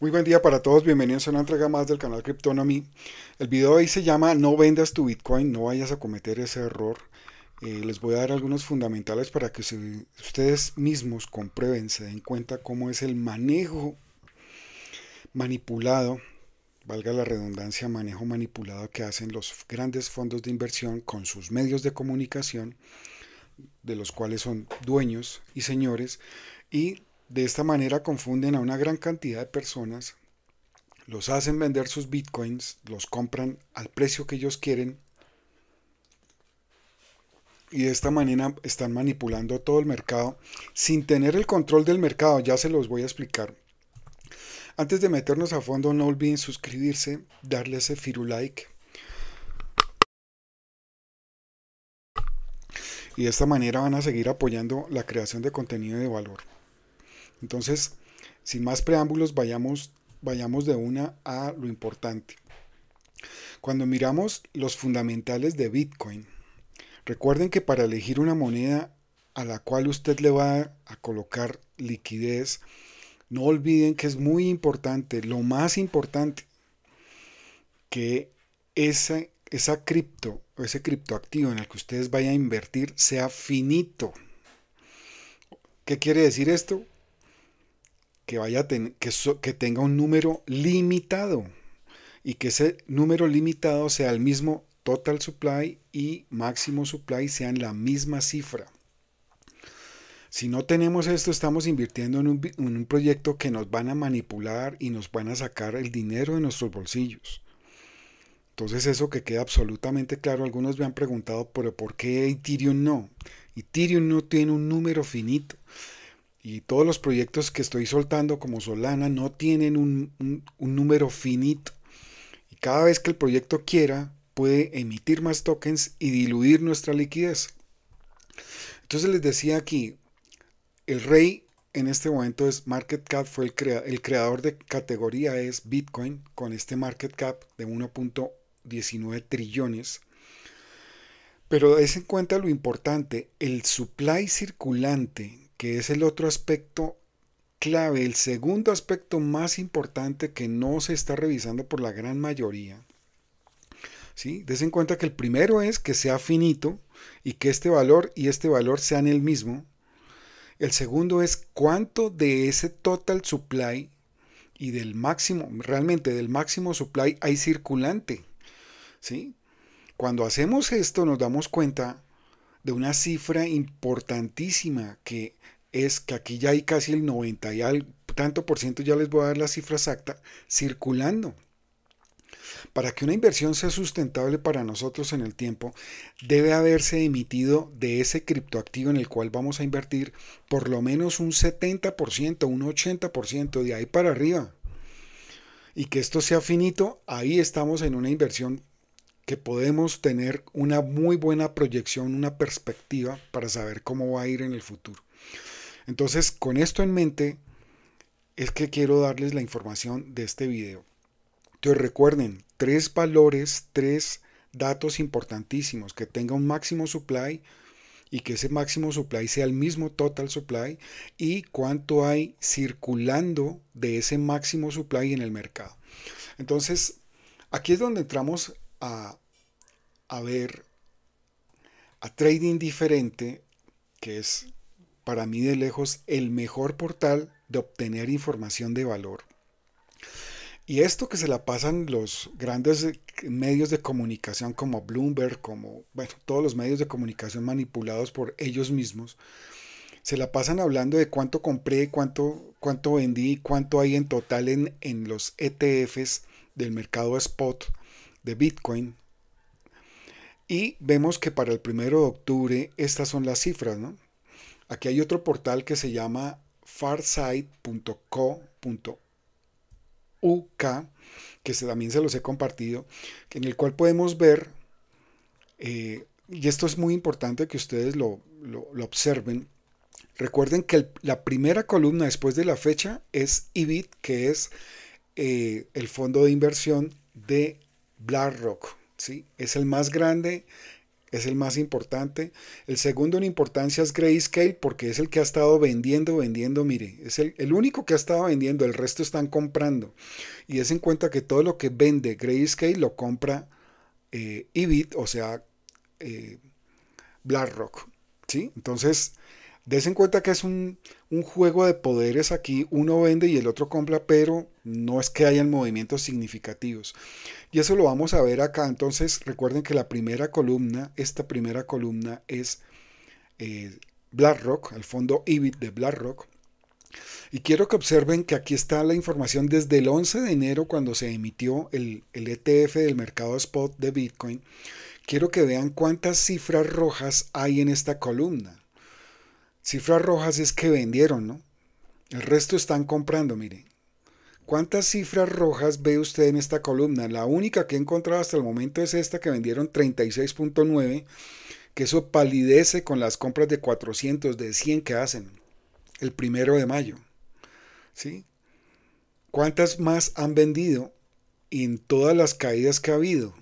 Muy buen día para todos, bienvenidos a una entrega más del canal Cryptonomy. El video de hoy se llama No vendas tu Bitcoin, no vayas a cometer ese error. Eh, les voy a dar algunos fundamentales para que ustedes mismos comprueben, se den cuenta cómo es el manejo manipulado, valga la redundancia, manejo manipulado que hacen los grandes fondos de inversión con sus medios de comunicación, de los cuales son dueños y señores, y de esta manera confunden a una gran cantidad de personas, los hacen vender sus bitcoins, los compran al precio que ellos quieren y de esta manera están manipulando todo el mercado sin tener el control del mercado, ya se los voy a explicar. Antes de meternos a fondo, no olviden suscribirse, darle ese firulike Y de esta manera van a seguir apoyando la creación de contenido de valor. Entonces, sin más preámbulos, vayamos, vayamos de una a lo importante. Cuando miramos los fundamentales de Bitcoin, recuerden que para elegir una moneda a la cual usted le va a colocar liquidez, no olviden que es muy importante, lo más importante, que esa, esa cripto o ese criptoactivo en el que ustedes vayan a invertir sea finito. ¿Qué quiere decir esto? que, vaya que, que tenga un número limitado y que ese número limitado sea el mismo total supply y máximo supply sean la misma cifra. Si no tenemos esto, estamos invirtiendo en un, en un, proyecto que nos van a manipular y nos van a sacar el dinero de nuestros bolsillos. Entonces eso que queda absolutamente claro, algunos me han preguntado, pero ¿por qué Ethereum no? Ethereum no tiene un número finito y todos los proyectos que estoy soltando como Solana no tienen un, número finito. Y cada vez que el proyecto quiera, puede emitir más tokens y diluir nuestra liquidez. Entonces les decía aquí, el rey en este momento es Market Cap, fue el, el creador de categoría es Bitcoin, con este Market Cap de 1.19 trillones. Pero es en cuenta lo importante, el supply circulante que es el otro aspecto clave, el segundo aspecto más importante que no se está revisando por la gran mayoría. ¿sí? en cuenta que el primero es que sea finito y que este valor y este valor sean el mismo. El segundo es cuánto de ese total supply y del máximo, realmente del máximo supply hay circulante. ¿sí? Cuando hacemos esto nos damos cuenta de una cifra importantísima que es que aquí ya hay casi el 90 y al tanto por ciento, ya les voy a dar la cifra exacta, circulando. Para que una inversión sea sustentable para nosotros en el tiempo, debe haberse emitido de ese criptoactivo en el cual vamos a invertir por lo menos un 70%, un 80% de ahí para arriba. Y que esto sea finito, ahí estamos en una inversión que podemos tener una muy buena proyección, una perspectiva para saber cómo va a ir en el futuro. Entonces, con esto en mente, es que quiero darles la información de este video. Entonces, recuerden, tres valores, tres datos importantísimos, que tenga un máximo supply y que ese máximo supply sea el mismo total supply y cuánto hay circulando de ese máximo supply en el mercado. Entonces, aquí es donde entramos a, ver a trading diferente, que es para mí de lejos el mejor portal de obtener información de valor. Y esto que se la pasan los grandes eh, medios de comunicación como Bloomberg, como todos los medios de comunicación manipulados por ellos mismos, se la pasan hablando de cuánto compré, cuánto, cuánto vendí, cuánto hay en total en, en los ETFs del mercado spot de Bitcoin. Y vemos que para el primero de octubre estas son las cifras, ¿no? Aquí hay otro portal que se llama farsight.co.uk que también se los he compartido, en el cual podemos ver, eh, y esto es muy importante que ustedes lo, observen, recuerden que la primera columna después de la fecha es EBIT, que es eh, el fondo de inversión de BlackRock. ¿sí? Es el más grande es el más importante. El segundo en importancia es Grayscale porque es el que ha estado vendiendo, vendiendo, mire, es el, único que ha estado vendiendo, el resto están comprando. Y es en cuenta que todo lo que vende Grayscale lo compra eh, EBIT, o sea, eh, BlackRock. ¿sí? Entonces, Des en cuenta que es un, juego de poderes aquí, uno vende y el otro compra, pero no es que hayan movimientos significativos. Y eso lo vamos a ver acá. Entonces recuerden que la primera columna, esta primera columna es eh, BlackRock, el fondo IBIT de BlackRock. Y quiero que observen que aquí está la información desde el 11 de enero cuando se emitió el ETF e del mercado spot de Bitcoin. Quiero que vean cuántas cifras rojas hay en esta columna. Cifras rojas es que vendieron, ¿no? El resto están comprando, mire. ¿Cuántas cifras rojas ve usted en esta columna? La única que he encontrado hasta el momento es esta que vendieron 36.9, que eso palidece con las compras de 400, de 100 que hacen el primero de mayo. ¿Sí? ¿Cuántas más han vendido en todas las caídas que ha habido?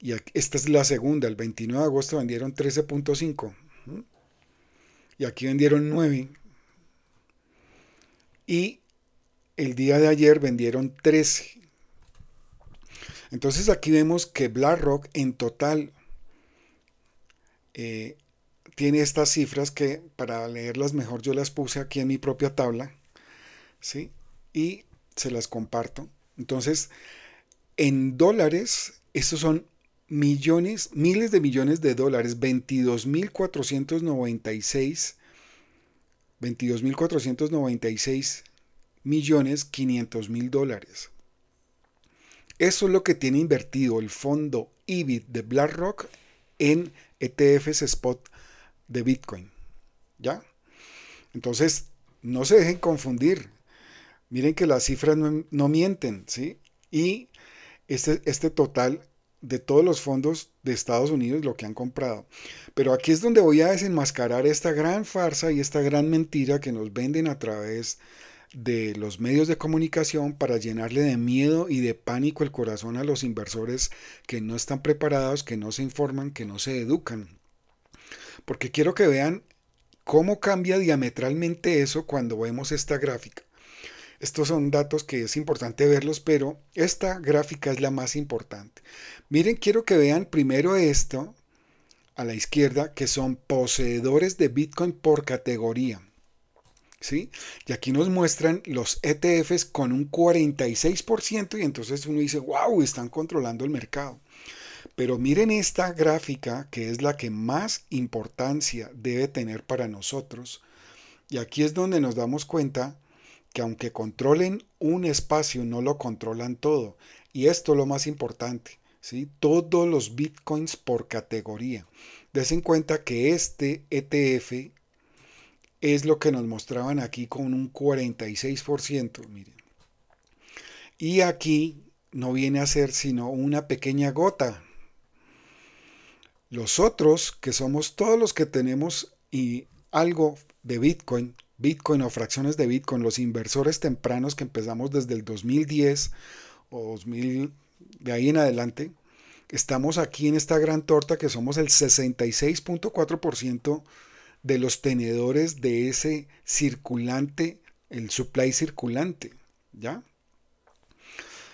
Y esta es la segunda, el 29 de agosto vendieron 13.5 y aquí vendieron 9. Y el día de ayer vendieron 13. Entonces aquí vemos que BlackRock en total eh, tiene estas cifras que para leerlas mejor yo las puse aquí en mi propia tabla. ¿sí? Y se las comparto. Entonces, en dólares, estos son millones, miles de millones de dólares, 22.496 22.496 millones 500 mil dólares. Eso es lo que tiene invertido el fondo IBIT de BlackRock en ETFs spot de Bitcoin. ¿Ya? Entonces, no se dejen confundir. Miren que las cifras no, mienten, ¿sí? Y este, este total de todos los fondos de Estados Unidos lo que han comprado. Pero aquí es donde voy a desenmascarar esta gran farsa y esta gran mentira que nos venden a través de los medios de comunicación para llenarle de miedo y de pánico el corazón a los inversores que no están preparados, que no se informan, que no se educan. Porque quiero que vean cómo cambia diametralmente eso cuando vemos esta gráfica. Estos son datos que es importante verlos, pero esta gráfica es la más importante. Miren, quiero que vean primero esto a la izquierda, que son poseedores de Bitcoin por categoría. ¿Sí? Y aquí nos muestran los ETFs con un 46% y entonces uno dice, wow, están controlando el mercado. Pero miren esta gráfica que es la que más importancia debe tener para nosotros. Y aquí es donde nos damos cuenta que aunque controlen un espacio, no lo controlan todo. Y esto es lo más importante, ¿sí? Todos los bitcoins por categoría. Des cuenta que este ETF es lo que nos mostraban aquí con un 46%, miren. Y aquí no viene a ser sino una pequeña gota. Los otros, que somos todos los que tenemos y algo de Bitcoin, Bitcoin o fracciones de Bitcoin, los inversores tempranos que empezamos desde el 2010 o 2000, de ahí en adelante, estamos aquí en esta gran torta que somos el 66.4% de los tenedores de ese circulante, el supply circulante, ¿ya?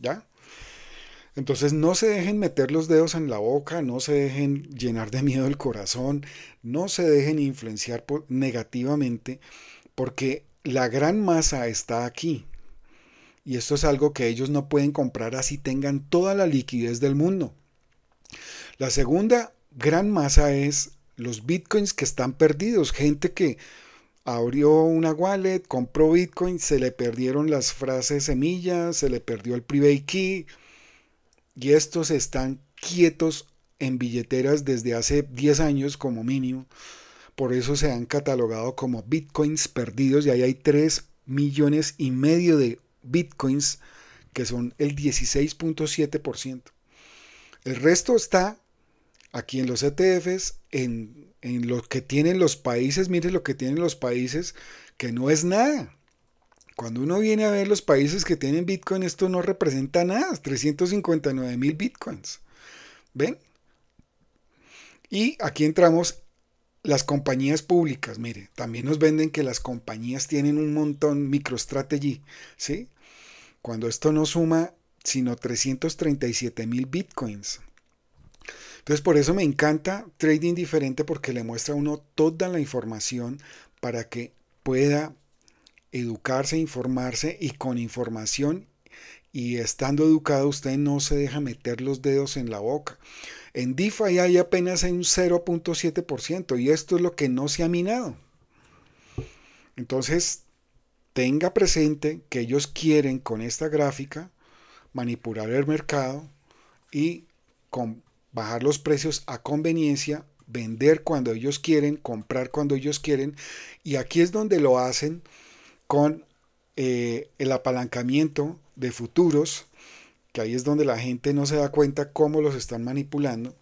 ¿ya? Entonces no se dejen meter los dedos en la boca, no se dejen llenar de miedo el corazón, no se dejen influenciar negativamente, porque la gran masa está aquí. Y esto es algo que ellos no pueden comprar así tengan toda la liquidez del mundo. La segunda gran masa es los bitcoins que están perdidos, gente que abrió una wallet, compró Bitcoin, se le perdieron las frases semillas, se le perdió el private key y estos están quietos en billeteras desde hace 10 años como mínimo. Por eso se han catalogado como bitcoins perdidos y ahí hay 3 millones y medio de bitcoins que son el 16.7%. El resto está aquí en los ETFs, en en lo que tienen los países, mire lo que tienen los países, que no es nada. Cuando uno viene a ver los países que tienen Bitcoin, esto no representa nada, 359 mil Bitcoins. ¿Ven? Y aquí entramos las compañías públicas, mire, también nos venden que las compañías tienen un montón MicroStrategy, ¿sí? Cuando esto no suma sino 337 mil bitcoins, entonces por eso me encanta Trading Diferente porque le muestra a uno toda la información para que pueda educarse, informarse y con información y estando educado usted no se deja meter los dedos en la boca. En DeFi hay apenas un 0.7% y esto es lo que no se ha minado. Entonces, tenga presente que ellos quieren con esta gráfica manipular el mercado y con bajar los precios a conveniencia, vender cuando ellos quieren, comprar cuando ellos quieren. Y aquí es donde lo hacen con eh, el apalancamiento de futuros, que ahí es donde la gente no se da cuenta cómo los están manipulando.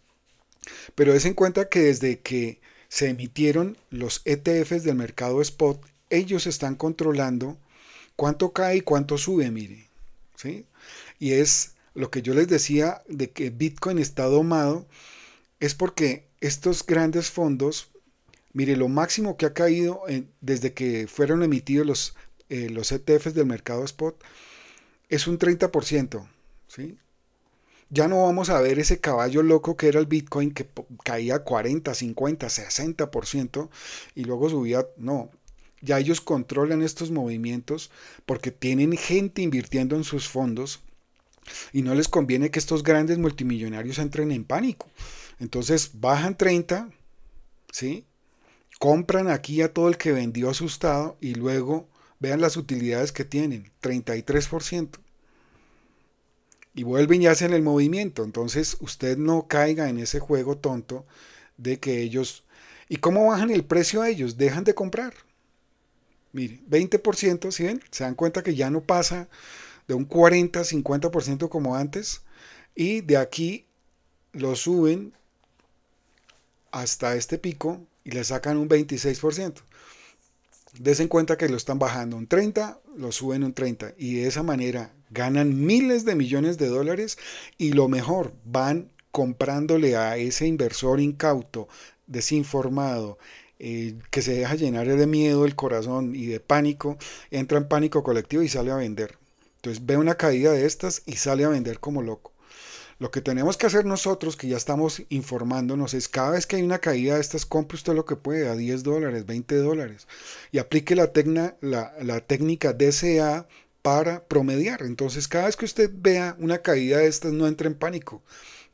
Pero es en cuenta que desde que se emitieron los ETFs del mercado spot, ellos están controlando cuánto cae y cuánto sube, mire. ¿sí? Y es lo que yo les decía de que Bitcoin está domado es porque estos grandes fondos, mire, lo máximo que ha caído desde que fueron emitidos los, eh, los ETFs del mercado spot es un 30%. ¿sí? Ya no vamos a ver ese caballo loco que era el Bitcoin que caía 40, 50, 60% y luego subía. No, ya ellos controlan estos movimientos porque tienen gente invirtiendo en sus fondos y no les conviene que estos grandes multimillonarios entren en pánico. Entonces bajan 30, ¿sí? Compran aquí a todo el que vendió asustado y luego vean las utilidades que tienen, 33%. Y vuelven y hacen el movimiento. Entonces usted no caiga en ese juego tonto de que ellos... ¿Y cómo bajan el precio a ellos? Dejan de comprar. Mire, 20%, ¿sí Se dan cuenta que ya no pasa de un 40-50% como antes y de aquí lo suben hasta este pico y le sacan un 26%. Desen cuenta que lo están bajando un 30, lo suben un 30 y de esa manera ganan miles de millones de dólares y lo mejor, van comprándole a ese inversor incauto, desinformado, eh, que se deja llenar de miedo el corazón y de pánico, entra en pánico colectivo y sale a vender. Entonces ve una caída de estas y sale a vender como loco. Lo que tenemos que hacer nosotros, que ya estamos informándonos, es cada vez que hay una caída de estas, compre usted lo que pueda a 10 dólares, 20 dólares, y aplique la, la, técnica DCA para promediar. Entonces, cada vez que usted vea una caída de estas, no entre en pánico.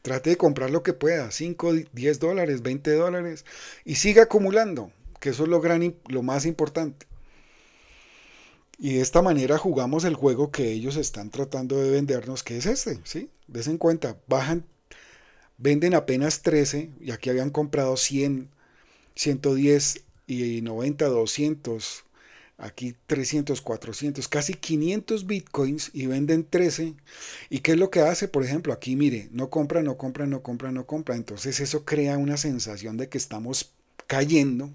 Trate de comprar lo que pueda, 5, 10 dólares, 20 dólares, y siga acumulando, que eso es lo, gran, lo más importante. Y de esta manera jugamos el juego que ellos están tratando de vendernos, que es este, ¿sí? Des en cuenta, bajan, venden apenas 13 y aquí habían comprado 100, 110 y 90, 200, aquí 300, 400, casi 500 bitcoins y venden 13. ¿Y qué es lo que hace? Por ejemplo, aquí mire, no compra, no compra, no compra, no compra. Entonces eso crea una sensación de que estamos cayendo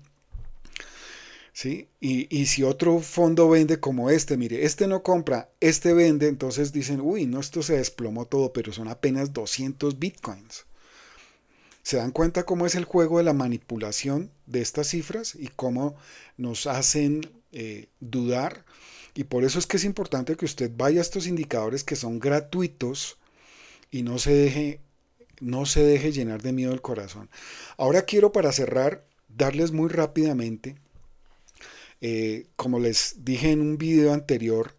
y, si otro fondo vende como este, mire, este no compra, este vende, entonces dicen, uy, no, esto se desplomó todo, pero son apenas 200 bitcoins. ¿Se dan cuenta cómo es el juego de la manipulación de estas cifras y cómo nos hacen eh, dudar? Y por eso es que es importante que usted vaya a estos indicadores que son gratuitos y no se deje, no se deje llenar de miedo el corazón. Ahora quiero para cerrar darles muy rápidamente eh, como les dije en un video anterior,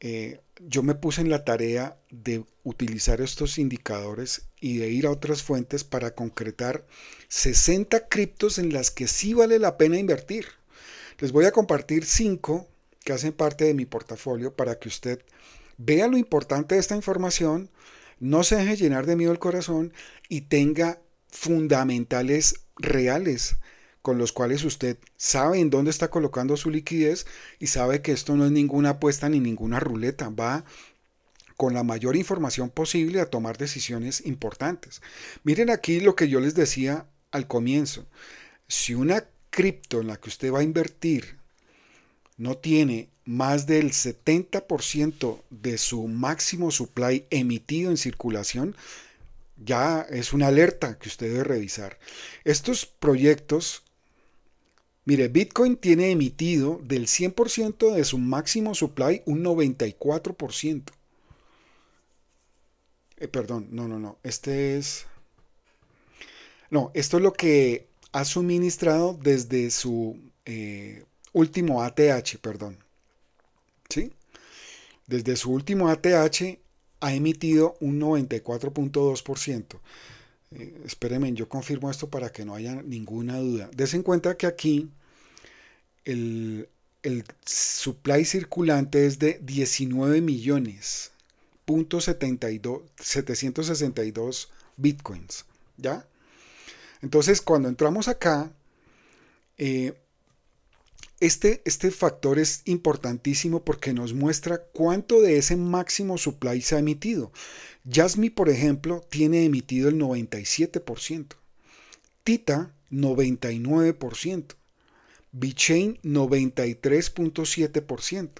eh, yo me puse en la tarea de utilizar estos indicadores y de ir a otras fuentes para concretar 60 criptos en las que sí vale la pena invertir. Les voy a compartir 5 que hacen parte de mi portafolio para que usted vea lo importante de esta información, no se deje llenar de miedo el corazón y tenga fundamentales reales con los cuales usted sabe en dónde está colocando su liquidez y sabe que esto no es ninguna apuesta ni ninguna ruleta, va con la mayor información posible a tomar decisiones importantes. Miren aquí lo que yo les decía al comienzo. Si una cripto en la que usted va a invertir no tiene más del 70% de su máximo supply emitido en circulación, ya es una alerta que usted debe revisar. Estos proyectos Mire, Bitcoin tiene emitido del 100% de su máximo supply un 94%. Eh, perdón, no, no, no. Este es... No, esto es lo que ha suministrado desde su eh, último ATH, perdón. ¿Sí? Desde su último ATH ha emitido un 94.2%. Eh, espérenme, yo confirmo esto para que no haya ninguna duda. Des en cuenta que aquí el, supply circulante es de 19 millones. 72, 762 bitcoins. ¿Ya? Entonces, cuando entramos acá, eh, este, este factor es importantísimo porque nos muestra cuánto de ese máximo supply se ha emitido. Jasmine, por ejemplo, tiene emitido el 97%. Tita, 99%. BitChain, 93.7%.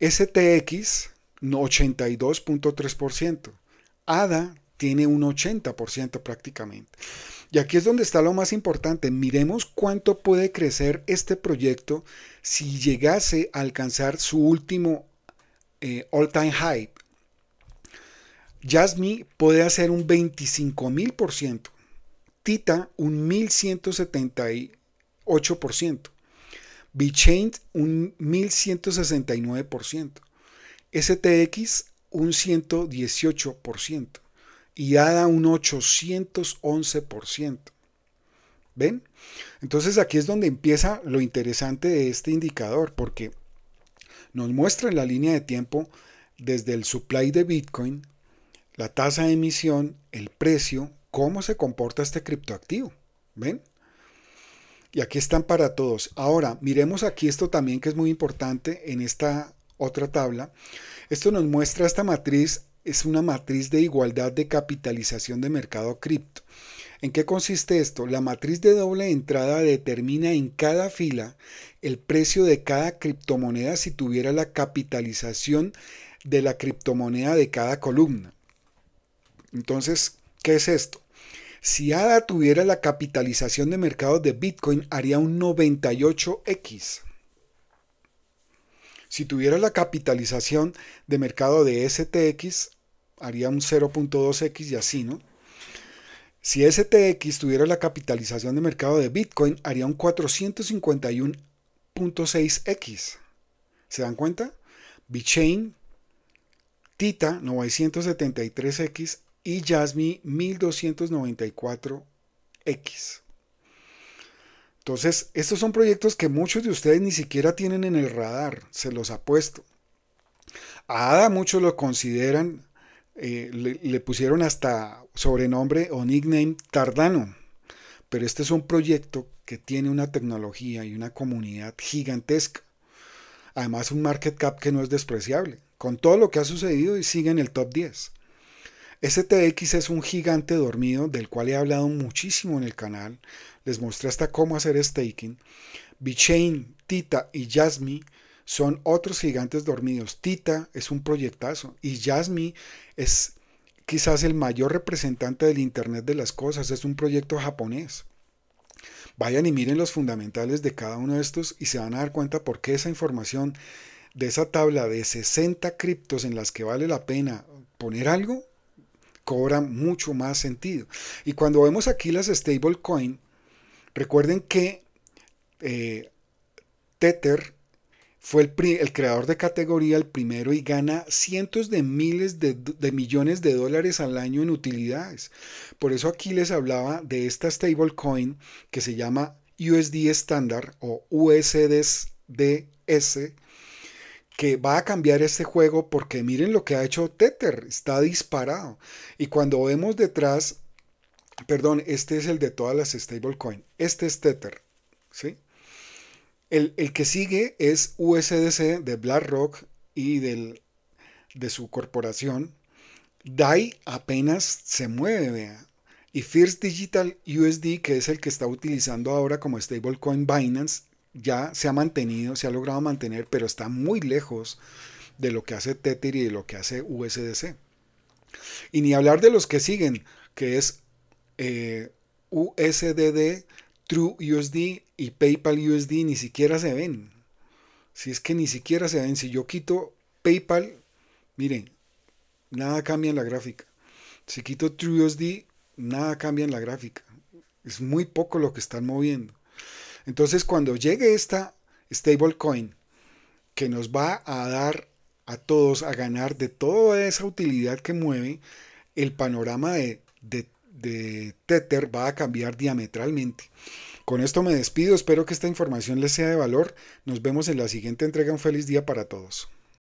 STX, 82.3%. ADA tiene un 80% prácticamente. Y aquí es donde está lo más importante. Miremos cuánto puede crecer este proyecto si llegase a alcanzar su último eh, all-time high. Jasmine puede hacer un 25.000%, Tita un 1.178%, BeChain un 1.169%, STX un 118% y da un 811%. ¿Ven? Entonces aquí es donde empieza lo interesante de este indicador, porque nos muestra en la línea de tiempo desde el supply de Bitcoin, la tasa de emisión, el precio, cómo se comporta este criptoactivo. ¿Ven? Y aquí están para todos. Ahora, miremos aquí esto también que es muy importante en esta otra tabla. Esto nos muestra esta matriz es una matriz de igualdad de capitalización de mercado cripto. ¿En qué consiste esto? La matriz de doble entrada determina en cada fila el precio de cada criptomoneda si tuviera la capitalización de la criptomoneda de cada columna. Entonces, ¿qué es esto? Si ADA tuviera la capitalización de mercado de Bitcoin, haría un 98X. Si tuviera la capitalización de mercado de STX, haría un 0.2x y así, ¿no? Si STX tuviera la capitalización de mercado de Bitcoin, haría un 451.6x. ¿Se dan cuenta? Bitchain, Tita 973x y Jasmine 1294x. Entonces, estos son proyectos que muchos de ustedes ni siquiera tienen en el radar, se los puesto A Ada muchos lo consideran, eh, le, pusieron hasta sobrenombre o nickname Tardano, pero este es un proyecto que tiene una tecnología y una comunidad gigantesca. Además, un market cap que no es despreciable, con todo lo que ha sucedido y sigue en el top 10. STX es un gigante dormido del cual he hablado muchísimo en el canal les mostré hasta cómo hacer staking. Bichain, Tita y Jasmine son otros gigantes dormidos. Tita es un proyectazo y Jasmine es quizás el mayor representante del Internet de las cosas. Es un proyecto japonés. Vayan y miren los fundamentales de cada uno de estos y se van a dar cuenta por qué esa información de esa tabla de 60 criptos en las que vale la pena poner algo cobra mucho más sentido. Y cuando vemos aquí las stablecoin, Recuerden que eh, Tether fue el, creador de categoría, el primero, y gana cientos de miles de, de, millones de dólares al año en utilidades. Por eso aquí les hablaba de esta stablecoin que se llama USD Standard o USDS, que va a cambiar este juego porque miren lo que ha hecho Tether, está disparado. Y cuando vemos detrás Perdón, este es el de todas las stablecoin. Este es Tether. ¿sí? El, que sigue es USDC de BlackRock y del, de su corporación. DAI apenas se mueve, Y First Digital USD, que es el que está utilizando ahora como stablecoin Binance, ya se ha mantenido, se ha logrado mantener, pero está muy lejos de lo que hace Tether y de lo que hace USDC. Y ni hablar de los que siguen, que es eh, USD USDD, True USD y PayPal USD ni siquiera se ven. Si es que ni siquiera se ven, si yo quito PayPal, miren, nada cambia en la gráfica. Si quito True USD, nada cambia en la gráfica. Es muy poco lo que están moviendo. Entonces, cuando llegue esta stablecoin que nos va a dar a todos a ganar de toda esa utilidad que mueve el panorama de, de de Tether va a cambiar diametralmente. Con esto me despido, espero que esta información les sea de valor. Nos vemos en la siguiente entrega. Un feliz día para todos.